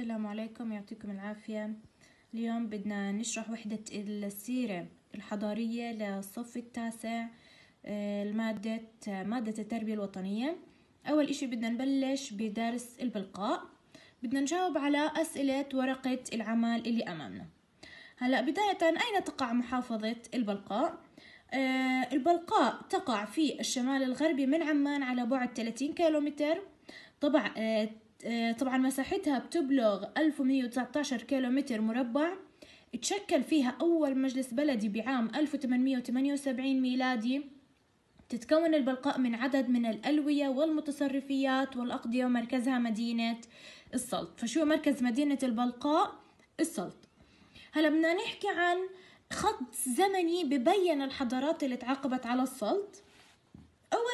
السلام عليكم يعطيكم العافية اليوم بدنا نشرح وحدة السيرة الحضارية للصف التاسع المادة آه، مادة التربية الوطنية أول إشي بدنا نبلش بدرس البلقاء بدنا نجاوب على أسئلة ورقة العمل اللي أمامنا هلأ بداية أين تقع محافظة البلقاء؟ آه البلقاء تقع في الشمال الغربي من عمان على بعد 30 كيلومتر طبعا آه، آه، طبعا مساحتها بتبلغ 1119 كيلومتر مربع تشكل فيها أول مجلس بلدي بعام 1878 ميلادي تتكون البلقاء من عدد من الألوية والمتصرفيات والأقضية ومركزها مدينة السلط فشو مركز مدينة البلقاء؟ السلط هلا بدنا نحكي عن خط زمني ببين الحضارات اللي تعاقبت على السلط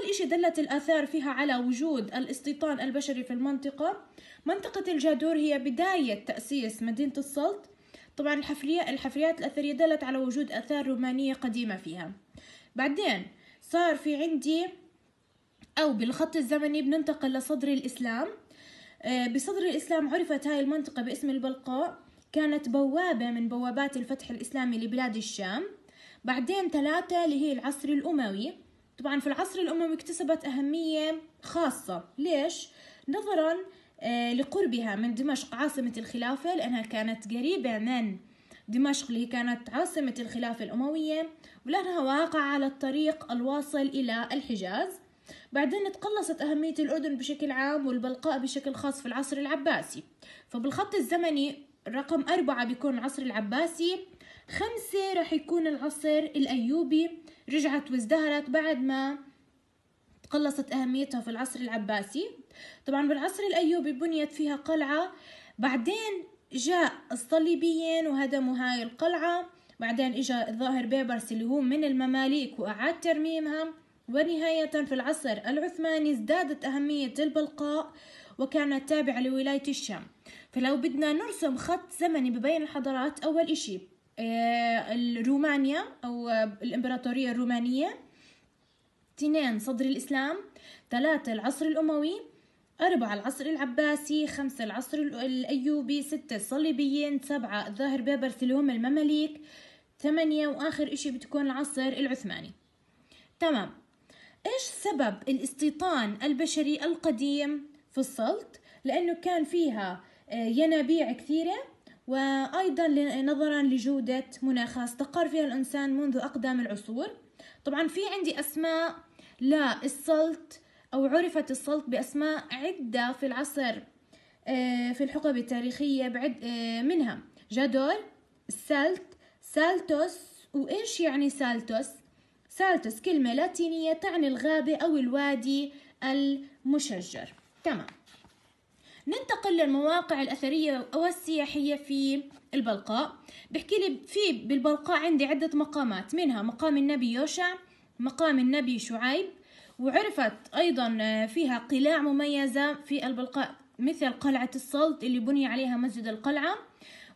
أول إشي دلت الآثار فيها على وجود الاستيطان البشري في المنطقة منطقة الجادور هي بداية تأسيس مدينة السلط طبعا الحفرية الحفريات الأثرية دلت على وجود آثار رومانية قديمة فيها بعدين صار في عندي أو بالخط الزمني بننتقل لصدر الإسلام آه، بصدر الإسلام عرفت هاي المنطقة باسم البلقاء كانت بوابة من بوابات الفتح الإسلامي لبلاد الشام بعدين ثلاثة اللي هي العصر الأموي طبعا في العصر الأموي اكتسبت أهمية خاصة ليش؟ نظرا آه، لقربها من دمشق عاصمة الخلافة لأنها كانت قريبة من دمشق اللي كانت عاصمة الخلافة الأموية ولأنها واقعة على الطريق الواصل إلى الحجاز بعدين تقلصت أهمية الأردن بشكل عام والبلقاء بشكل خاص في العصر العباسي فبالخط الزمني رقم أربعة بيكون العصر العباسي خمسة راح يكون العصر الأيوبي رجعت وازدهرت بعد ما تقلصت أهميتها في العصر العباسي طبعا بالعصر الأيوبي بنيت فيها قلعة بعدين جاء الصليبيين وهدموا هاي القلعة بعدين إجا الظاهر بيبرس اللي هو من المماليك وأعاد ترميمها ونهاية في العصر العثماني ازدادت أهمية البلقاء وكانت تابعة لولاية الشام فلو بدنا نرسم خط زمني ببين الحضارات أول إشي آه، الرومانيا أو الإمبراطورية الرومانية اثنين صدر الإسلام ثلاثة العصر الأموي أربعة العصر العباسي خمسة العصر الأيوبي ستة الصليبيين سبعة الظاهر بيبرس اللي هم المماليك ثمانية وآخر إشي بتكون العصر العثماني تمام إيش سبب الاستيطان البشري القديم في السلط لأنه كان فيها آه، ينابيع كثيرة وأيضا نظرا لجودة مناخها استقر فيها الإنسان منذ أقدام العصور طبعا في عندي أسماء للسلط أو عرفت السلط بأسماء عدة في العصر آه، في الحقب التاريخية بعد آه، منها جادول السلت سالتوس وإيش يعني سالتوس؟ سالتوس كلمة لاتينية تعني الغابة أو الوادي المشجر تمام ننتقل للمواقع الأثرية والسياحية في البلقاء بحكي لي في بالبلقاء عندي عدة مقامات منها مقام النبي يوشع مقام النبي شعيب وعرفت أيضا فيها قلاع مميزة في البلقاء مثل قلعة السلط اللي بني عليها مسجد القلعة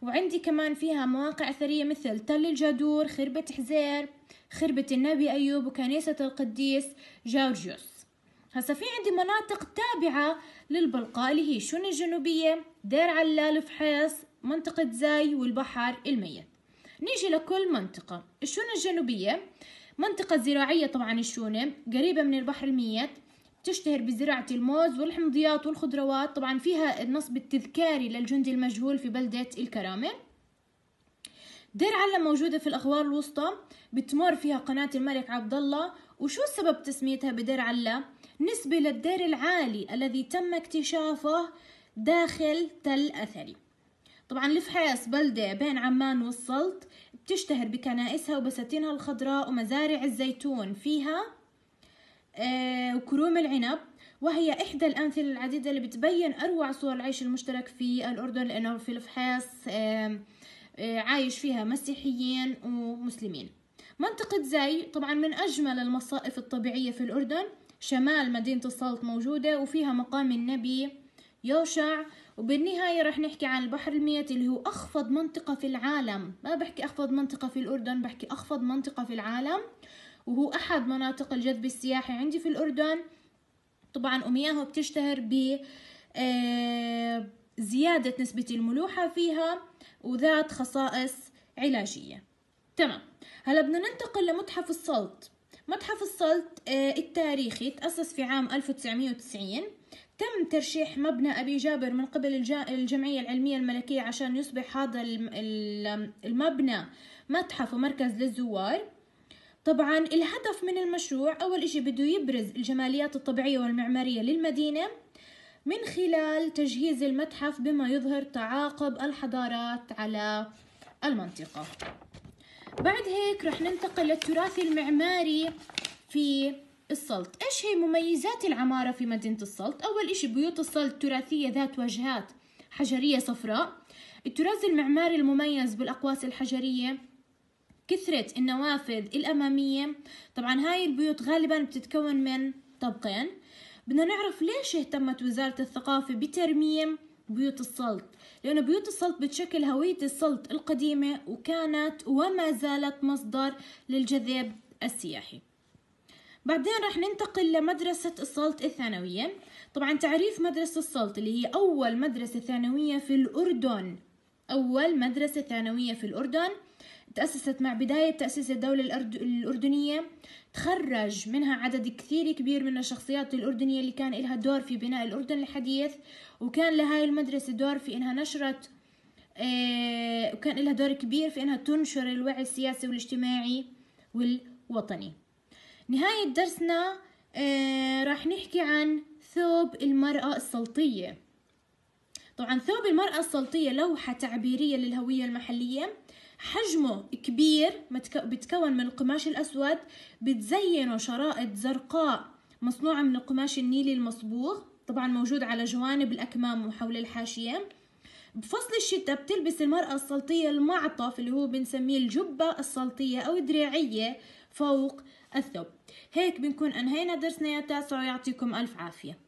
وعندي كمان فيها مواقع أثرية مثل تل الجدور خربة حزير خربة النبي أيوب وكنيسة القديس جورجيوس هسا في عندي مناطق تابعة للبلقاء اللي هي شون الجنوبية دير علال فحيص منطقة زاي والبحر الميت نيجي لكل منطقة الشونة الجنوبية منطقة زراعية طبعا الشونة قريبة من البحر الميت تشتهر بزراعة الموز والحمضيات والخضروات طبعا فيها النصب التذكاري للجندي المجهول في بلدة الكرامة دير علم موجودة في الأخوار الوسطى بتمر فيها قناة الملك عبد الله وشو سبب تسميتها بدير علا؟ نسبة للدير العالي الذي تم اكتشافه داخل تل أثري طبعا الفحيص بلدة بين عمان والسلط بتشتهر بكنائسها وبساتينها الخضراء ومزارع الزيتون فيها آه، وكروم العنب وهي إحدى الأمثلة العديدة اللي بتبين أروع صور العيش المشترك في الأردن لأنه في الفحيص آه، عايش فيها مسيحيين ومسلمين منطقة زي طبعا من أجمل المصائف الطبيعية في الأردن شمال مدينة السلط موجودة وفيها مقام النبي يوشع وبالنهاية رح نحكي عن البحر الميت اللي هو أخفض منطقة في العالم ما بحكي أخفض منطقة في الأردن بحكي أخفض منطقة في العالم وهو أحد مناطق الجذب السياحي عندي في الأردن طبعا ومياهه بتشتهر ب آه، زيادة نسبة الملوحة فيها وذات خصائص علاجية تمام هلا بدنا ننتقل لمتحف السلط متحف السلط آه، التاريخي تأسس في عام 1990 تم ترشيح مبنى أبي جابر من قبل الجمعية العلمية الملكية عشان يصبح هذا المبنى متحف ومركز للزوار طبعا الهدف من المشروع أول إشي بده يبرز الجماليات الطبيعية والمعمارية للمدينة من خلال تجهيز المتحف بما يظهر تعاقب الحضارات على المنطقة بعد هيك رح ننتقل للتراث المعماري في السلط إيش هي مميزات العمارة في مدينة السلط؟ أول إشي بيوت السلط تراثية ذات واجهات حجرية صفراء التراث المعماري المميز بالأقواس الحجرية كثرة النوافذ الأمامية طبعا هاي البيوت غالبا بتتكون من طبقين بدنا نعرف ليش اهتمت وزارة الثقافة بترميم بيوت السلط لأن بيوت السلط بتشكل هوية السلط القديمة وكانت وما زالت مصدر للجذب السياحي بعدين رح ننتقل لمدرسة السلط الثانوية طبعا تعريف مدرسة السلط اللي هي أول مدرسة ثانوية في الأردن أول مدرسة ثانوية في الأردن تأسست مع بداية تأسيس الدولة الأردنية تخرج منها عدد كثير كبير من الشخصيات الأردنية اللي كان لها دور في بناء الأردن الحديث وكان لهاي المدرسة دور في إنها نشرت آه، وكان لها دور كبير في إنها تنشر الوعي السياسي والاجتماعي والوطني نهاية درسنا آه، راح نحكي عن ثوب المرأة السلطية طبعا ثوب المرأة السلطية لوحة تعبيرية للهوية المحلية حجمه كبير بتكون من القماش الأسود بتزينه شرائط زرقاء مصنوعة من القماش النيلي المصبوغ طبعا موجود على جوانب الأكمام وحول الحاشية بفصل الشتاء بتلبس المرأة السلطية المعطف اللي هو بنسميه الجبة السلطية أو الدراعية فوق الثوب هيك بنكون أنهينا درسنا يا تاسع ويعطيكم ألف عافية